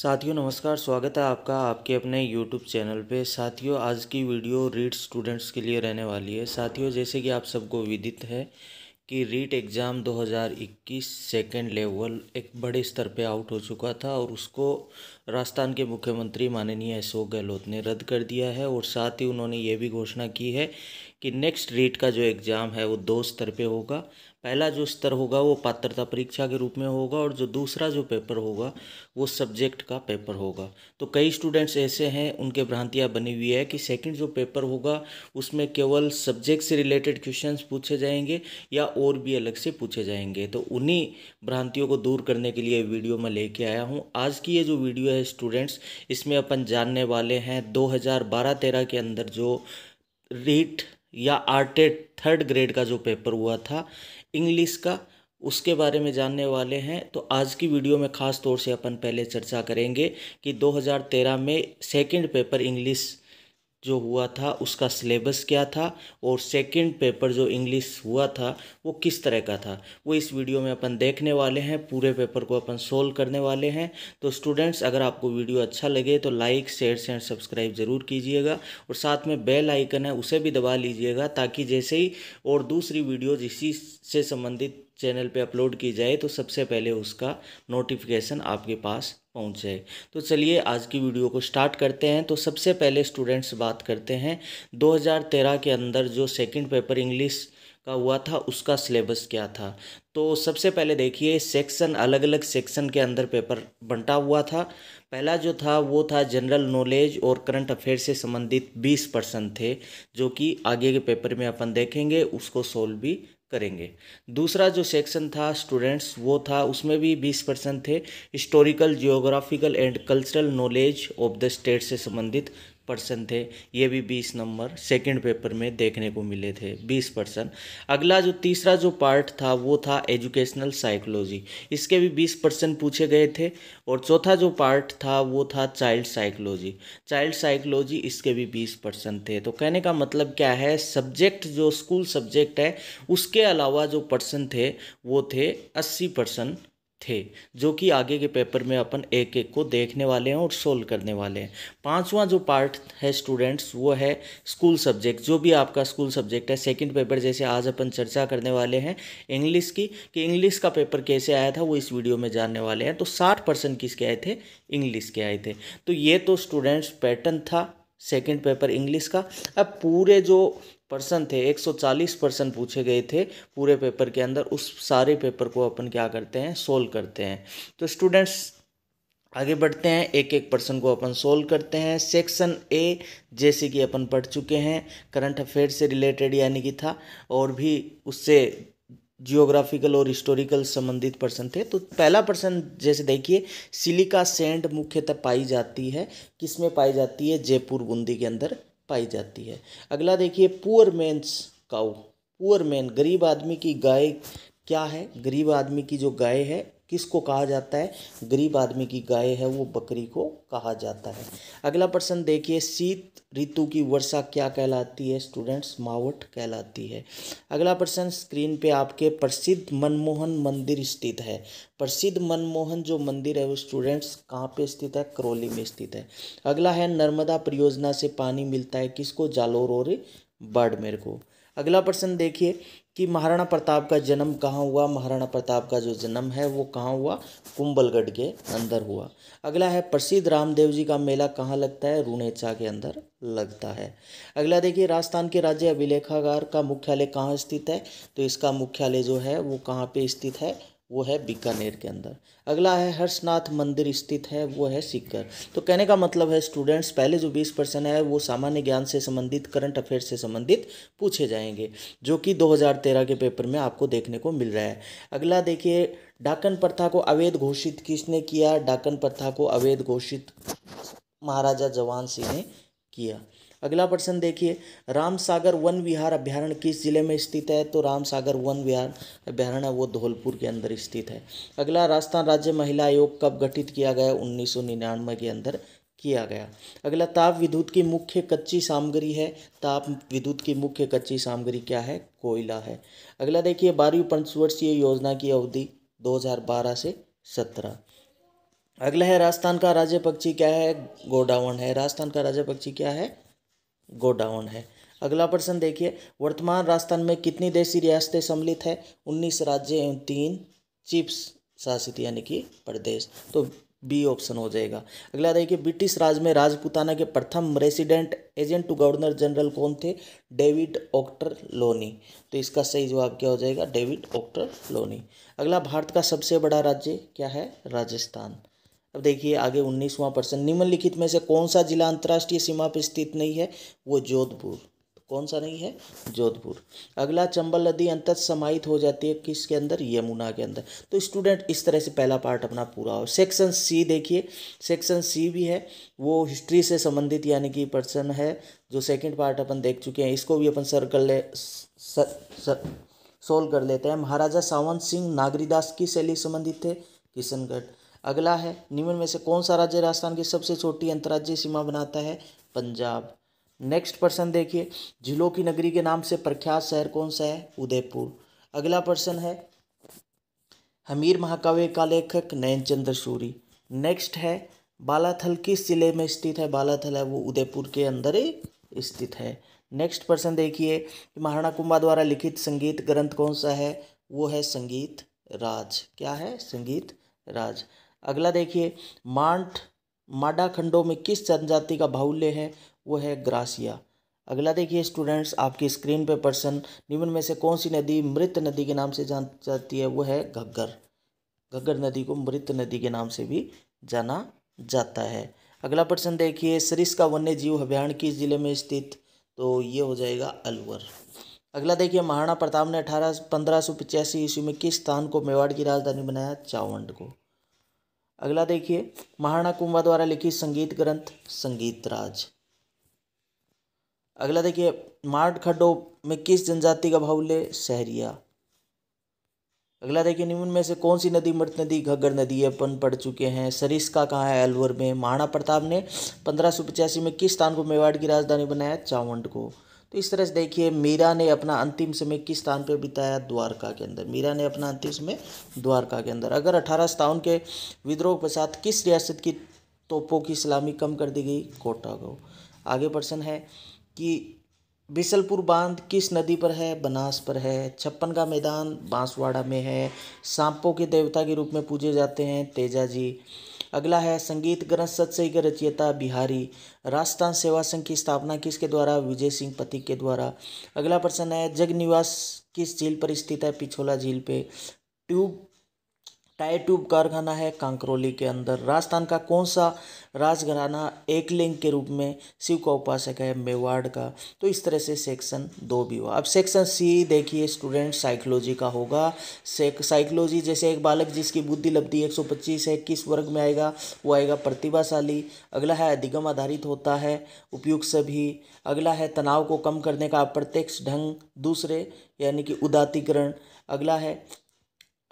साथियों नमस्कार स्वागत है आपका आपके अपने यूट्यूब चैनल पे साथियों आज की वीडियो रीट स्टूडेंट्स के लिए रहने वाली है साथियों जैसे कि आप सबको विदित है कि रीट एग्ज़ाम 2021 सेकेंड लेवल एक बड़े स्तर पे आउट हो चुका था और उसको राजस्थान के मुख्यमंत्री माननीय अशोक गहलोत ने रद्द कर दिया है और साथ ही उन्होंने ये भी घोषणा की है कि नेक्स्ट रीट का जो एग्ज़ाम है वो दो स्तर पर होगा पहला जो स्तर होगा वो पात्रता परीक्षा के रूप में होगा और जो दूसरा जो पेपर होगा वो सब्जेक्ट का पेपर होगा तो कई स्टूडेंट्स ऐसे हैं उनके भ्रांतियाँ बनी हुई है कि सेकंड जो पेपर होगा उसमें केवल सब्जेक्ट से रिलेटेड क्वेश्चंस पूछे जाएंगे या और भी अलग से पूछे जाएंगे तो उन्हीं भ्रांतियों को दूर करने के लिए वीडियो मैं लेके आया हूँ आज की ये जो वीडियो है स्टूडेंट्स इसमें अपन जानने वाले हैं दो हज़ार के अंदर जो रीट या आर्टेड थर्ड ग्रेड का जो पेपर हुआ था इंग्लिश का उसके बारे में जानने वाले हैं तो आज की वीडियो में ख़ास तौर से अपन पहले चर्चा करेंगे कि 2013 में सेकंड पेपर इंग्लिश जो हुआ था उसका सिलेबस क्या था और सेकंड पेपर जो इंग्लिश हुआ था वो किस तरह का था वो इस वीडियो में अपन देखने वाले हैं पूरे पेपर को अपन सोल्व करने वाले हैं तो स्टूडेंट्स अगर आपको वीडियो अच्छा लगे तो लाइक शेयर एंड सब्सक्राइब ज़रूर कीजिएगा और साथ में बेल आइकन है उसे भी दबा लीजिएगा ताकि जैसे ही और दूसरी वीडियोज इसी से संबंधित चैनल पे अपलोड की जाए तो सबसे पहले उसका नोटिफिकेशन आपके पास पहुंच जाए तो चलिए आज की वीडियो को स्टार्ट करते हैं तो सबसे पहले स्टूडेंट्स बात करते हैं 2013 के अंदर जो सेकंड पेपर इंग्लिश का हुआ था उसका सिलेबस क्या था तो सबसे पहले देखिए सेक्शन अलग अलग सेक्शन के अंदर पेपर बंटा हुआ था पहला जो था वो था जनरल नॉलेज और करंट अफेयर से संबंधित 20 परसेंट थे जो कि आगे के पेपर में अपन देखेंगे उसको सोल्व भी करेंगे दूसरा जो सेक्शन था स्टूडेंट्स वो था उसमें भी बीस परसेंट थे historical geographical and cultural knowledge of the state से संबंधित पर्सन थे ये भी बीस नंबर सेकेंड पेपर में देखने को मिले थे बीस परसेंट अगला जो तीसरा जो पार्ट था वो था एजुकेशनल साइकोलॉजी इसके भी बीस परसेंट पूछे गए थे और चौथा जो पार्ट था वो था चाइल्ड साइकोलॉजी चाइल्ड साइकोलॉजी इसके भी बीस परसेंट थे तो कहने का मतलब क्या है सब्जेक्ट जो स्कूल सब्जेक्ट है उसके अलावा जो पर्सन थे वो थे अस्सी परसेंट थे जो कि आगे के पेपर में अपन एक एक को देखने वाले हैं और सोल्व करने वाले हैं पांचवा जो पार्ट है स्टूडेंट्स वो है स्कूल सब्जेक्ट जो भी आपका स्कूल सब्जेक्ट है सेकंड पेपर जैसे आज अपन चर्चा करने वाले हैं इंग्लिश की कि इंग्लिश का पेपर कैसे आया था वो इस वीडियो में जानने वाले हैं तो साठ परसेंट किसके आए थे इंग्लिश के आए थे तो ये तो स्टूडेंट्स पैटर्न था सेकेंड पेपर इंग्लिश का अब पूरे जो पर्सन थे 140 पर्सन पूछे गए थे पूरे पेपर के अंदर उस सारे पेपर को अपन क्या करते हैं सोल्व करते हैं तो स्टूडेंट्स आगे बढ़ते हैं एक एक पर्सन को अपन सोल्व करते हैं सेक्शन ए जैसे कि अपन पढ़ चुके हैं करंट अफेयर से रिलेटेड यानी कि था और भी उससे जियोग्राफिकल और हिस्टोरिकल संबंधित पर्सन थे तो पहला पर्सन जैसे देखिए सिलिका सेंड मुख्यतः पाई जाती है किस में पाई जाती है जयपुर बूंदी के अंदर पाई जाती है अगला देखिए poor man's cow poor man गरीब आदमी की गाय क्या है गरीब आदमी की जो गाय है किसको कहा जाता है गरीब आदमी की गाय है वो बकरी को कहा जाता है अगला प्रश्न देखिए शीत ऋतु की वर्षा क्या कहलाती है स्टूडेंट्स मावट कहलाती है अगला प्रश्न स्क्रीन पे आपके प्रसिद्ध मनमोहन मंदिर स्थित है प्रसिद्ध मनमोहन जो मंदिर है वो स्टूडेंट्स कहाँ पे स्थित है करौली में स्थित है अगला है नर्मदा परियोजना से पानी मिलता है किसको जालोर और बाड़मेर को अगला प्रश्न देखिए कि महाराणा प्रताप का जन्म कहाँ हुआ महाराणा प्रताप का जो जन्म है वो कहाँ हुआ कुंबलगढ़ के अंदर हुआ अगला है प्रसिद्ध रामदेव जी का मेला कहाँ लगता है रूणेचा के अंदर लगता है अगला देखिए राजस्थान के राज्य अभिलेखागार का मुख्यालय कहाँ स्थित है तो इसका मुख्यालय जो है वो कहाँ पे स्थित है वो है बीकानेर के अंदर अगला है हर्षनाथ मंदिर स्थित है वो है सीकर तो कहने का मतलब है स्टूडेंट्स पहले जो बीस परसेंट है वो सामान्य ज्ञान से संबंधित करंट अफेयर से संबंधित पूछे जाएंगे जो कि 2013 के पेपर में आपको देखने को मिल रहा है अगला देखिए डाकन प्रथा को अवैध घोषित किसने किया डाकन प्रथा को अवैध घोषित महाराजा जवान सिंह ने किया अगला प्रश्न देखिए राम सागर वन विहार अभ्यारण्य किस जिले में स्थित है तो राम सागर वन विहार अभ्यारण्य वो धौलपुर के अंदर स्थित है अगला राजस्थान राज्य महिला आयोग कब गठित किया गया उन्नीस के अंदर किया गया अगला ताप विद्युत की मुख्य कच्ची सामग्री है ताप विद्युत की मुख्य कच्ची सामग्री क्या है कोयला है अगला देखिए बारहवीं पंचवर्षीय योजना की अवधि 2012 से 17 अगला है राजस्थान का राज्य पक्षी क्या है गोडावन है राजस्थान का राज्य पक्षी क्या है गो डाउन है अगला प्रश्न देखिए वर्तमान राजस्थान में कितनी देसी रियासतें सम्मिलित है उन्नीस राज्य एवं तीन चिप्स शासित यानी कि प्रदेश तो बी ऑप्शन हो जाएगा अगला देखिए ब्रिटिश राज में राजपुताना के प्रथम resident agent to governor general कौन थे डेविड ऑक्टर लोनी तो इसका सही जवाब क्या हो जाएगा डेविड ऑक्टर लोनी अगला भारत का सबसे बड़ा राज्य क्या है राजस्थान अब देखिए आगे उन्नीसवां प्रश्न निम्नलिखित में से कौन सा जिला अंतर्राष्ट्रीय सीमा पर स्थित नहीं है वो जोधपुर तो कौन सा नहीं है जोधपुर अगला चंबल नदी अंत समाहित हो जाती है किसके अंदर यमुना के अंदर तो स्टूडेंट इस तरह से पहला पार्ट अपना पूरा हो सेक्शन सी देखिए सेक्शन सी भी है वो हिस्ट्री से संबंधित यानी कि पर्सन है जो सेकंड पार्ट अपन देख चुके हैं इसको भी अपन सर कर ले सोल्व कर लेते हैं महाराजा सावंत सिंह नागरीदास की शैली संबंधित थे किशनगढ़ अगला है निम्न में से कौन सा राज्य राजस्थान की सबसे छोटी अंतर्राज्यीय सीमा बनाता है पंजाब नेक्स्ट प्रश्न देखिए जिलों की नगरी के नाम से प्रख्यात शहर कौन सा है उदयपुर अगला प्रश्न है हमीर महाकाव्य का लेखक नयन चंद्र सूरी नेक्स्ट है बालाथल किस जिले में स्थित है बालाथल है वो उदयपुर के अंदर ही स्थित है नेक्स्ट प्रश्न देखिए महाराणा कुंभा द्वारा लिखित संगीत ग्रंथ कौन सा है वो है संगीत राज क्या है संगीत राज अगला देखिए मांठ माडा खंडों में किस जनजाति का बाहुल्य है वो है ग्रासिया अगला देखिए स्टूडेंट्स आपकी स्क्रीन पे पर्सन निम्न में से कौन सी नदी मृत नदी के नाम से जान जाती है वो है घग्गर घग्गर नदी को मृत नदी के नाम से भी जाना जाता है अगला प्रश्न देखिए सरिस का वन्य जीव अभियान किस जिले में स्थित तो ये हो जाएगा अलवर अगला देखिए महाराणा प्रताप ने अठारह पंद्रह सौ पचासी ईस्वी में किस स्थान को मेवाड़ की राजधानी बनाया चावंड को अगला देखिए महाराणा कुंभा द्वारा लिखी संगीत ग्रंथ संगीत राज अगला देखिए मार्ट खड्डो में किस जनजाति का बाहुल्य सहरिया अगला देखिए निम्न में से कौन सी नदी मृत नदी घग्गर नदी है अपन पढ़ चुके हैं सरिस्का कहाँ है अलवर में महाराणा प्रताप ने पंद्रह में किस स्थान को मेवाड़ की राजधानी बनाया चावंड को तो इस तरह से देखिए मीरा ने अपना अंतिम समय किस स्थान पर बिताया द्वारका के अंदर मीरा ने अपना अंतिम समय द्वारका के अंदर अगर अठारह सतावन के विद्रोह के पश्चात किस रियासत की तोपों की सलामी कम कर दी गई कोटा को आगे प्रश्न है कि बिसलपुर बांध किस नदी पर है बनास पर है छप्पन का मैदान बांसवाड़ा में है सांपों के देवता के रूप में पूजे जाते हैं तेजा जी अगला है संगीत ग्रंथ सत्सई के रचयिता बिहारी राजस्थान सेवा संघ की स्थापना किसके द्वारा विजय सिंह पति के द्वारा अगला प्रश्न है जग निवास किस झील पर स्थित है पिछोला झील पे ट्यूब टाई ट्यूब कारखाना है कांकरोली के अंदर राजस्थान का कौन सा राजघराना एकलिंग के रूप में शिव का उपासक है मेवाड़ का तो इस तरह से सेक्शन दो भी हुआ अब सेक्शन सी देखिए स्टूडेंट साइकोलॉजी का होगा साइकोलॉजी जैसे एक बालक जिसकी बुद्धि लब्धि 125 है किस वर्ग में आएगा वो आएगा प्रतिभाशाली अगला है अधिगम आधारित होता है उपयुक्त सभी अगला है तनाव को कम करने का अप्रत्यक्ष ढंग दूसरे यानी कि उदातीकरण अगला है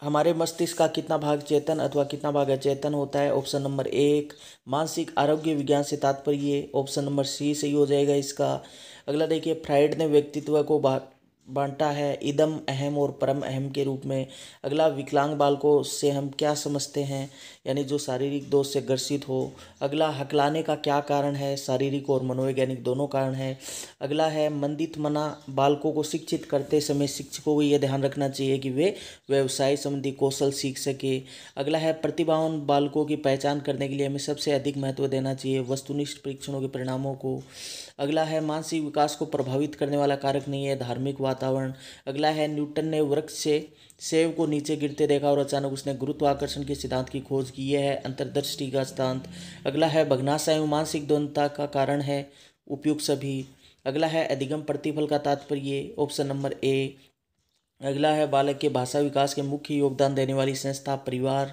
हमारे मस्तिष्क का कितना भाग चेतन अथवा कितना भाग अचेतन होता है ऑप्शन नंबर एक मानसिक आरोग्य विज्ञान से तात्पर्य ऑप्शन नंबर सी सही हो जाएगा इसका अगला देखिए फ्राइड ने व्यक्तित्व को बांटा है इदम अहम और परम अहम के रूप में अगला विकलांग बालकों से हम क्या समझते हैं यानी जो शारीरिक दोष से ग्रसित हो अगला हकलाने का क्या कारण है शारीरिक और मनोवैज्ञानिक दोनों कारण है अगला है मंदित मना बालकों को शिक्षित करते समय शिक्षकों को यह ध्यान रखना चाहिए कि वे व्यवसाय संबंधी कौशल सीख सके अगला है प्रतिभावन बालकों की पहचान करने के लिए हमें सबसे अधिक महत्व देना चाहिए वस्तुनिष्ठ परीक्षणों के परिणामों को अगला है मानसिक विकास को प्रभावित करने वाला कारक नहीं है धार्मिक वातावरण अगला है न्यूटन ने वृक्ष से सेब को नीचे गिरते देखा और अचानक उसने गुरुत्वाकर्षण के सिद्धांत की खोज की यह है अंतर्दृष्टि का सिद्धांत अगला है भग्नाशा मानसिक द्वंदता का कारण है उपयुक्त सभी अगला है अधिगम प्रतिफल का तात्पर्य ऑप्शन नंबर ए अगला है बालक के भाषा विकास के मुख्य योगदान देने वाली संस्था परिवार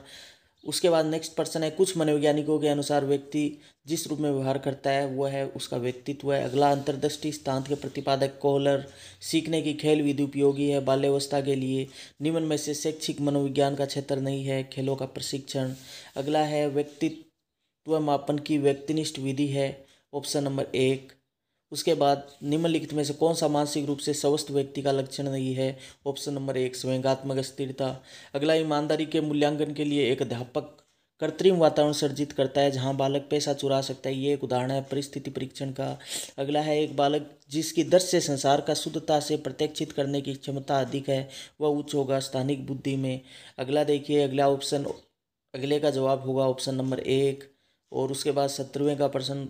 उसके बाद नेक्स्ट पर्सन है कुछ मनोवैज्ञानिकों के अनुसार व्यक्ति जिस रूप में व्यवहार करता है वह है उसका व्यक्तित्व है अगला अंतर्दृष्टि स्थान के प्रतिपादक कोहलर सीखने की खेल विधि उपयोगी है बाल्यवस्था के लिए निम्न में से शैक्षिक मनोविज्ञान का क्षेत्र नहीं है खेलों का प्रशिक्षण अगला है व्यक्तित्व मापन की व्यक्तिनिष्ठ विधि है ऑप्शन नंबर एक उसके बाद निम्नलिखित में से कौन सा मानसिक रूप से स्वस्थ व्यक्ति का लक्षण नहीं है ऑप्शन नंबर एक स्वयंगात्मक स्थिरता अगला ईमानदारी के मूल्यांकन के लिए एक अध्यापक कृत्रिम वातावरण सर्जित करता है जहां बालक पैसा चुरा सकता है ये एक उदाहरण है परिस्थिति परीक्षण का अगला है एक बालक जिसकी दृश्य संसार का शुद्धता से प्रत्यक्षित करने की क्षमता अधिक है वह उच्च होगा स्थानिक बुद्धि में अगला देखिए अगला ऑप्शन अगले का जवाब होगा ऑप्शन नंबर एक और उसके बाद सत्रहवें का प्रश्न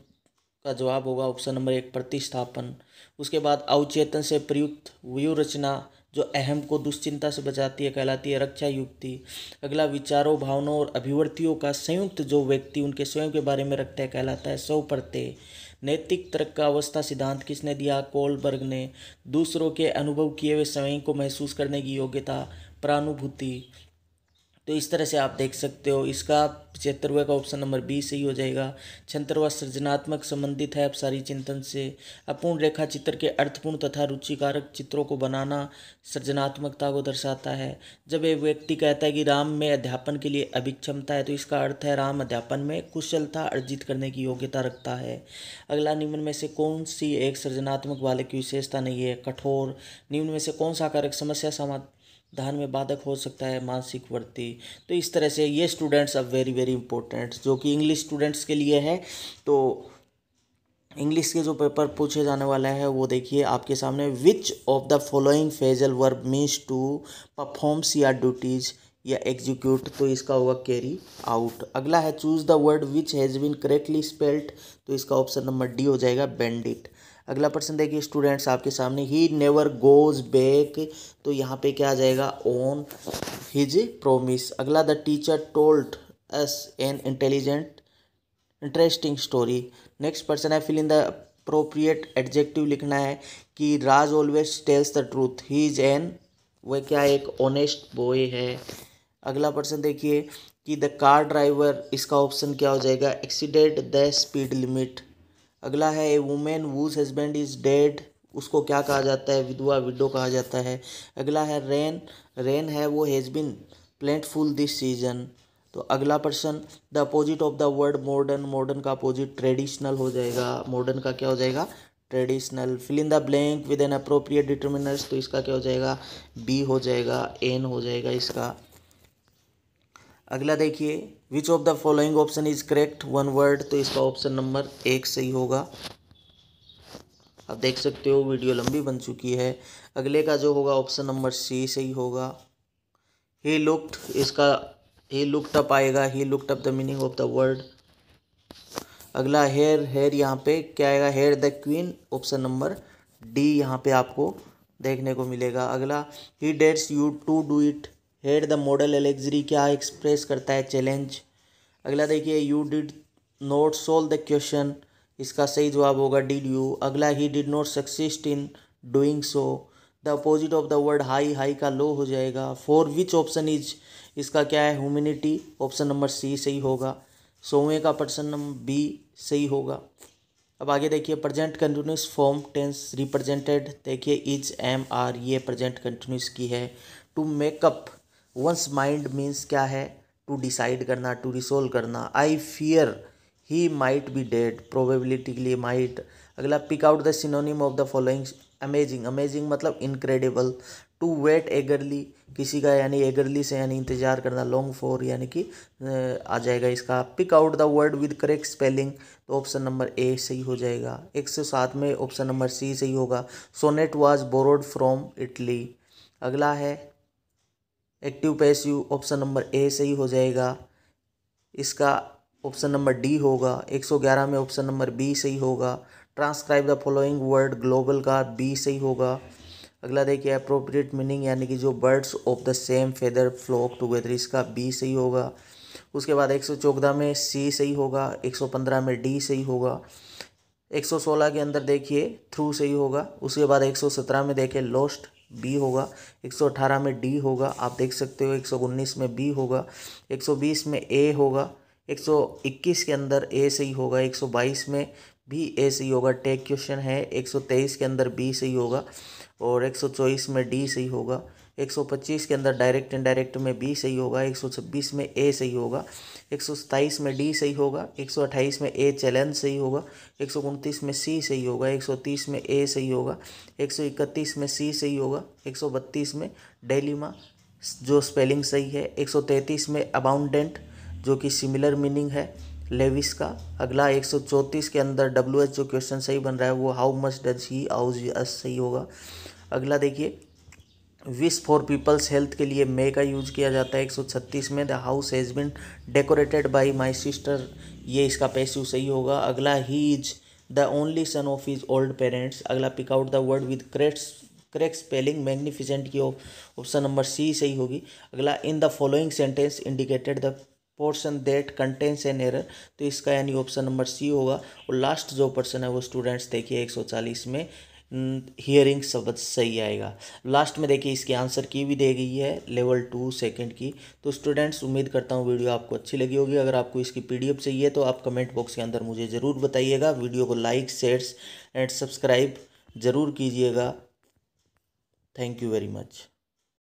का जवाब होगा ऑप्शन नंबर एक प्रतिस्थापन उसके बाद अवचेतन से प्रयुक्त व्यूरचना जो अहम को दुश्चिंता से बचाती है कहलाती है रक्षा युक्ति अगला विचारों भावनाओं और अभिवर्तियों का संयुक्त जो व्यक्ति उनके स्वयं के बारे में रखता है कहलाता है सौ प्रत्यय नैतिक तर्क का अवस्था सिद्धांत किसने दिया कोलबर्ग ने दूसरों के अनुभव किए हुए स्वयं को महसूस करने की योग्यता प्रानुभूति तो इस तरह से आप देख सकते हो इसका पचहत्तरवा का ऑप्शन नंबर बी सही हो जाएगा छत्तरवा सृजनात्मक संबंधित है सारी चिंतन से अपूर्ण रेखा चित्र के अर्थपूर्ण तथा रुचिकारक चित्रों को बनाना सृजनात्मकता को दर्शाता है जब एक व्यक्ति कहता है कि राम में अध्यापन के लिए अभिक्षमता है तो इसका अर्थ है राम अध्यापन में कुशलता अर्जित करने की योग्यता रखता है अगला निम्न में से कौन सी एक सृजनात्मक बालक की विशेषता नहीं है कठोर निम्न में से कौन सा कारक समस्या समाधान ध्यान में बाधक हो सकता है मानसिक वृत्ति तो इस तरह से ये स्टूडेंट्स अब वेरी वेरी इंपॉर्टेंट जो कि इंग्लिश स्टूडेंट्स के लिए है तो इंग्लिश के जो पेपर पूछे जाने वाला है वो देखिए आपके सामने which of the following phrasal verb means to performs या ड्यूटीज़ या एग्जीक्यूट तो इसका होगा कैरी आउट अगला है choose the word which has been correctly spelt तो इसका ऑप्शन नंबर डी हो जाएगा बैंडिट अगला प्रश्न देखिए स्टूडेंट्स आपके सामने ही नेवर गोज बैक तो यहाँ पे क्या आ जाएगा ओन हिज प्रोमिस अगला the teacher told us an intelligent interesting story next person है fill in the appropriate adjective लिखना है कि Raj always tells the truth he is an वह क्या एक ऑनेस्ट बॉय है अगला पर्सन देखिए कि द कार ड्राइवर इसका ऑप्शन क्या हो जाएगा एक्सीडेंट द स्पीड लिमिट अगला है a women whose husband is dead उसको क्या कहा जाता है विधवा विडो कहा जाता है अगला है रेन रेन है वो has been plentiful this season तो अगला person the opposite of the word modern modern का अपोजिट ट्रेडिशनल हो जाएगा मॉडर्न का क्या हो जाएगा traditional fill in the blank with an appropriate determiners तो इसका क्या हो जाएगा बी हो जाएगा एन हो जाएगा इसका अगला देखिए which of the following option is correct one word तो इसका ऑप्शन नंबर एक सही होगा आप देख सकते हो वीडियो लंबी बन चुकी है अगले का जो होगा ऑप्शन नंबर सी सही होगा ही लुक्ड इसका ही लुक्ड अप आएगा he looked up the meaning of the word अगला हेयर हेयर यहाँ पे क्या आएगा here the queen option number D यहाँ पे आपको देखने को मिलेगा अगला he dates you to do it head the modal auxiliary क्या एक्सप्रेस करता है चैलेंज अगला देखिए you did not solve the question इसका सही जवाब होगा डिड यू अगला he did not succeed in doing so the opposite of the word high high का लो हो जाएगा फॉर विच ऑप्शन इज इसका क्या है ह्यूमिनिटी ऑप्शन नंबर सी सही होगा सोवे का पर्सन नंबर बी सही होगा अब आगे देखिए present continuous form tense represented देखिए इज एम आर ये प्रेजेंट कंटिन्यूस की है to make up once mind means क्या है टू डिसाइड करना टू रिसोल्व करना I fear he might be dead probability के लिए माइट अगला pick out the synonym of the following amazing amazing मतलब इनक्रेडिबल टू वेट एगरली किसी का यानी एगरली से यानी इंतजार करना लॉन्ग फॉर यानी कि आ जाएगा इसका pick out the word with correct spelling तो ऑप्शन नंबर ए सही हो जाएगा एक सौ सात में ऑप्शन नंबर सी सही होगा sonnet was borrowed from Italy अगला है active passive option number A सही हो जाएगा इसका ऑप्शन नंबर डी होगा 111 में ऑप्शन नंबर बी सही होगा transcribe the following word global का बी सही होगा अगला देखिए अप्रोप्रिएट मीनिंग यानी कि जो birds of the same feather flock together इसका बी सही होगा उसके बाद एक सौ में सी सही होगा पंद्रह में डी सही होगा 116 के अंदर देखिए थ्रू सही होगा उसके बाद 117 में देखिए लॉस्ट बी होगा 118 में डी होगा आप देख सकते हो 119 में बी होगा 120 में ए होगा 121 के अंदर ए सही होगा 122 में भी ए सही होगा टेक क्वेश्चन है 123 के अंदर बी सही होगा और 124 में डी सही होगा 125 के अंदर डायरेक्ट इनडायरेक्ट में बी सही होगा 126 में ए सही होगा सत्ताईस में डी सही होगा अट्ठाईस में ए चैलेंज सही होगा उनतीस में सी सही होगा 130 में ए सही होगा 131 में सी सही होगा 132 में डेलीमा जो स्पेलिंग सही है 133 में अबाउंडेंट जो कि सिमिलर मीनिंग है लेविस का अगला 134 के अंदर डब्ल्यू एच जो क्वेश्चन सही बन रहा है वो how much does he owes us सही होगा अगला देखिए विश फॉर पीपल्स हेल्थ के लिए मे का यूज किया जाता है छत्तीस में the house has been decorated by my sister ये इसका पैसिव सही होगा अगला he is the only son of his old parents अगला pick out the word with crates correct spelling magnificent की ऑप्शन नंबर सी सही होगी अगला in the following sentence indicated the portion that contains an error तो इसका यानी option number सी होगा और लास्ट जो पर्सन है वो स्टूडेंट्स देखिए एक सौ चालीस में हियरिंग hmm, शब्द सही आएगा लास्ट में देखिए इसके आंसर की भी दे गई है लेवल टू सेकंड की तो स्टूडेंट्स उम्मीद करता हूँ वीडियो आपको अच्छी लगी होगी अगर आपको इसकी पीडीएफ चाहिए तो आप कमेंट बॉक्स के अंदर मुझे ज़रूर बताइएगा वीडियो को लाइक शेयर्स एंड सब्सक्राइब ज़रूर कीजिएगा थैंक यू वेरी मच